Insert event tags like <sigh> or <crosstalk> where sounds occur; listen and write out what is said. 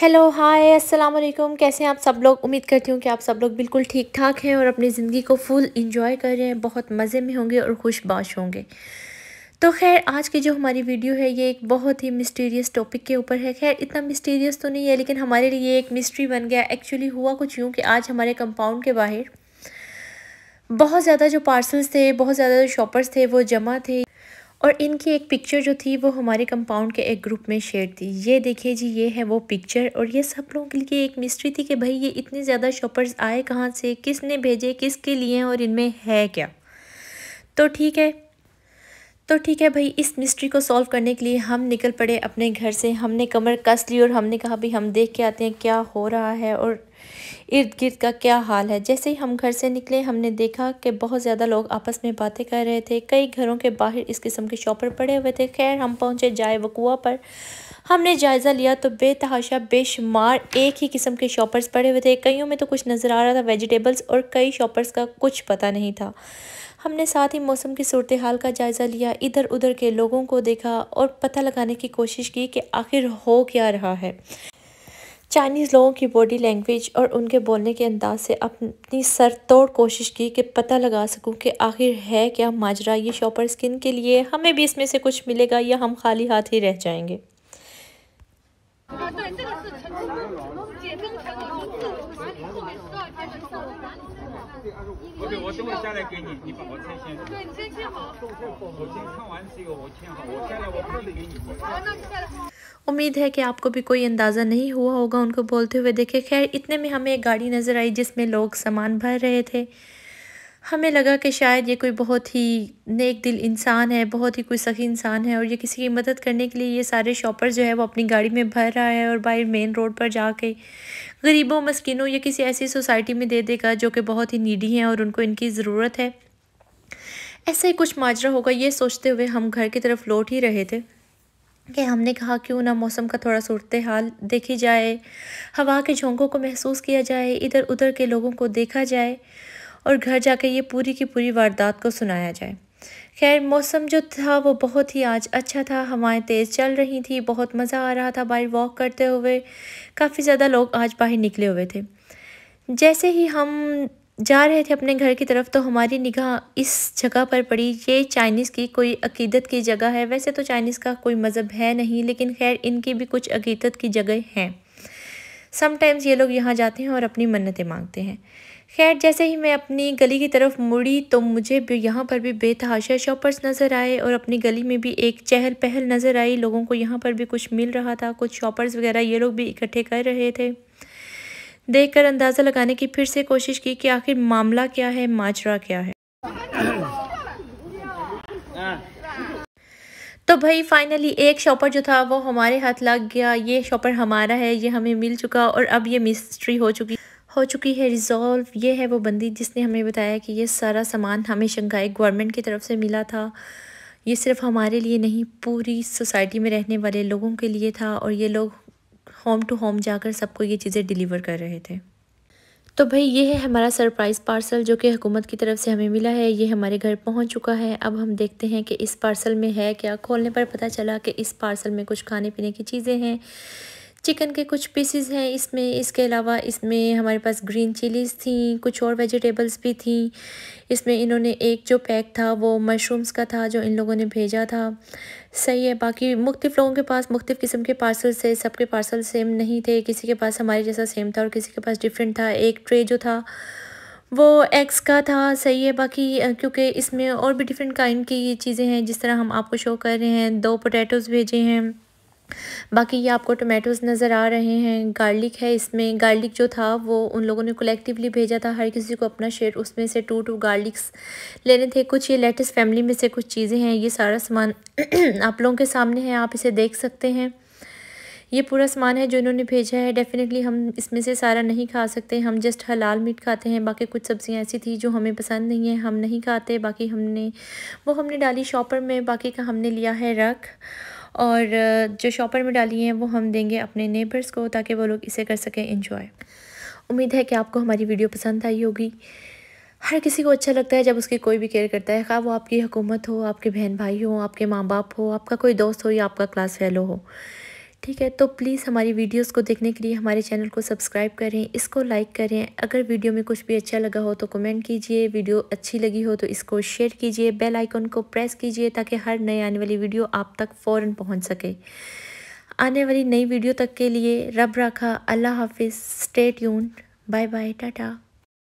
hello hi अस्सलाम वालेकुम कैसे हैं आप सब लोग उम्मीद करती हूँ कि आप सब लोग बिल्कुल ठीक ठाक हैं और अपनी ज़िंदगी को फुल इंजॉय कर रहे हैं बहुत मज़े में होंगे और खुशबाश होंगे तो खैर आज की जो हमारी वीडियो है ये एक बहुत ही मिस्टीरियस टॉपिक के ऊपर है खैर इतना मिस्टीरियस तो नहीं है लेकिन हमारे लिए एक मिस्ट्री बन गया एक्चुअली हुआ कुछ यूँ कि आज हमारे कंपाउंड के बाहर बहुत ज़्यादा जो पार्सल्स थे बहुत ज़्यादा जो शॉपर्स थे वो जमा थे और इनकी एक पिक्चर जो थी वो हमारे कंपाउंड के एक ग्रुप में शेयर थी ये देखिए जी ये है वो पिक्चर और ये सब लोगों के लिए एक मिस्ट्री थी कि भाई ये इतने ज़्यादा शॉपर्स आए कहाँ से किसने भेजे किसके लिए और इनमें है क्या तो ठीक है तो ठीक है भाई इस मिस्ट्री को सॉल्व करने के लिए हम निकल पड़े अपने घर से हमने कमर कस ली और हमने कहा भाई हम देख के आते हैं क्या हो रहा है और इर्द गिर्द का क्या हाल है जैसे ही हम घर से निकले हमने देखा कि बहुत ज़्यादा लोग आपस में बातें कर रहे थे कई घरों के बाहर इस किस्म के शॉपर पड़े हुए थे खैर हम पहुँचे जाए वकुआ पर हमने जायज़ा लिया तो बेतहाशा बेशुमार एक ही किस्म के शॉपर्स पड़े हुए थे कईयों में तो कुछ नज़र आ रहा था वेजिटेबल्स और कई शॉपर्स का कुछ पता नहीं था हमने साथ ही मौसम की सूरत हाल का जायज़ा लिया इधर उधर के लोगों को देखा और पता लगाने की कोशिश की कि आखिर हो क्या रहा है चाइनीज़ लोगों की बॉडी लैंग्वेज और उनके बोलने के अंदाज से अपनी सर तोड़ कोशिश की कि पता लगा सकूं कि आखिर है क्या माजरा ये शॉपर स्किन के लिए हमें भी इसमें से कुछ मिलेगा या हम खाली हाथ ही रह जाएंगे 看这个是成都，姐这个条纹路，完你后面十二天的上哪里去？不是，我等会下来给你，你把我签先。对，你先签好。我先看完这个，我签好，我下来我不能给你。好，那你下来。उम्मीद है कि आपको भी कोई अंदाज़ा नहीं हुआ होगा उनको बोलते हुए देखे खैर इतने में हमें एक गाड़ी नज़र आई जिसमें लोग सामान भर रहे थे हमें लगा कि शायद ये कोई बहुत ही नेक दिल इंसान है बहुत ही कोई सखी इंसान है और ये किसी की मदद करने के लिए ये सारे शॉपर जो है वो अपनी गाड़ी में भर रहा है और बाहर मेन रोड पर जाके गरीबों मस्किनों या किसी ऐसी सोसाइटी में दे देगा जो कि बहुत ही नीडी हैं और उनको इनकी ज़रूरत है ऐसा ही कुछ माजरा होगा ये सोचते हुए हम घर की तरफ लौट ही रहे थे कि हमने कहा क्यों ना मौसम का थोड़ा सूरत हाल देखी जाए हवा के झोंकों को महसूस किया जाए इधर उधर के लोगों को देखा जाए और घर जाकर ये पूरी की पूरी वारदात को सुनाया जाए खैर मौसम जो था वो बहुत ही आज अच्छा था हवाएं तेज़ चल रही थी बहुत मज़ा आ रहा था बाहर वॉक करते हुए काफ़ी ज़्यादा लोग आज बाहर निकले हुए थे जैसे ही हम जा रहे थे अपने घर की तरफ तो हमारी निगाह इस जगह पर पड़ी ये चाइनीज़ की कोई अकीदत की जगह है वैसे तो चाइनीज़ का कोई मज़हब है नहीं लेकिन खैर इनकी भी कुछ अकीदत की जगह हैं समटाइम्स ये लोग यहाँ जाते हैं और अपनी मन्नतें मांगते हैं खैर जैसे ही मैं अपनी गली की तरफ मुड़ी तो मुझे भी यहाँ पर भी बेतहाशा शॉपर्स नज़र आए और अपनी गली में भी एक चहल पहल नज़र आई लोगों को यहाँ पर भी कुछ मिल रहा था कुछ शॉपर्स वगैरह ये लोग भी इकट्ठे कर रहे थे देखकर अंदाज़ा लगाने की फिर से कोशिश की कि आखिर मामला क्या है माजरा क्या है तो भाई फाइनली एक शॉपर जो था वो हमारे हाथ लग गया ये शॉपर हमारा है ये हमें मिल चुका और अब ये मिस्ट्री हो चुकी हो चुकी है रिज़ॉल्व ये है वो बंदी जिसने हमें बताया कि ये सारा सामान हमें शंघाई गवर्नमेंट की तरफ से मिला था ये सिर्फ हमारे लिए नहीं पूरी सोसाइटी में रहने वाले लोगों के लिए था और ये लोग होम टू होम जाकर सबको ये चीज़ें डिलीवर कर रहे थे तो भाई ये है हमारा सरप्राइज़ पार्सल जो कि हुकूमत की तरफ से हमें मिला है ये हमारे घर पहुंच चुका है अब हम देखते हैं कि इस पार्सल में है क्या खोलने पर पता चला कि इस पार्सल में कुछ खाने पीने की चीज़ें हैं चिकन के कुछ पीसेस हैं इसमें इसके अलावा इसमें हमारे पास ग्रीन चिलीज़ थी कुछ और वेजिटेबल्स भी थी इसमें इन्होंने एक जो पैक था वो मशरूम्स का था जो इन लोगों ने भेजा था सही है बाकी मुख्तफ लोगों के पास मुख्तफ किस्म के पार्सल से सबके पार्सल सेम नहीं थे किसी के पास हमारे जैसा सेम था और किसी के पास डिफरेंट था एक ट्रे जो था वो एक्स का था सही है बाकी क्योंकि इसमें और भी डिफरेंट काइंड की चीज़ें हैं जिस तरह हम आपको शो कर रहे हैं दो पोटैटोज़ भेजे हैं बाकी ये आपको टोमेटोज़ नज़र आ रहे हैं गार्लिक है इसमें गार्लिक जो था वो उन लोगों ने कलेक्टिवली भेजा था हर किसी को अपना शेयर उसमें से टू टू गार्लिक्स लेने थे कुछ ये लेटेस्ट फैमिली में से कुछ चीज़ें हैं ये सारा सामान <clears throat> आप लोगों के सामने है आप इसे देख सकते हैं ये पूरा सामान है जो इन्होंने भेजा है डेफ़िनेटली हम इसमें से सारा नहीं खा सकते हम जस्ट हलाल मीट खाते हैं बाकी कुछ सब्ज़ियाँ ऐसी थी जो हमें पसंद नहीं है हम नहीं खाते बाकी हमने वो हमने डाली शॉपर में बाकी का हमने लिया है रख और जो शॉपर में डाली हैं वो हम देंगे अपने नेबर्स को ताकि वो लोग इसे कर सकें इंजॉय उम्मीद है कि आपको हमारी वीडियो पसंद आई होगी हर किसी को अच्छा लगता है जब उसकी कोई भी केयर करता है खा वो आपकी हुकूमत हो आपके बहन भाई हो आपके माँ बाप हो आपका कोई दोस्त हो या आपका क्लास फेलो हो ठीक है तो प्लीज़ हमारी वीडियोस को देखने के लिए हमारे चैनल को सब्सक्राइब करें इसको लाइक करें अगर वीडियो में कुछ भी अच्छा लगा हो तो कमेंट कीजिए वीडियो अच्छी लगी हो तो इसको शेयर कीजिए बेल आइकॉन को प्रेस कीजिए ताकि हर नए आने वाली वीडियो आप तक फ़ौर पहुँच सके आने वाली नई वीडियो तक के लिए रब रखा अल्लाह हाफिज़ stay tune bye bye Tata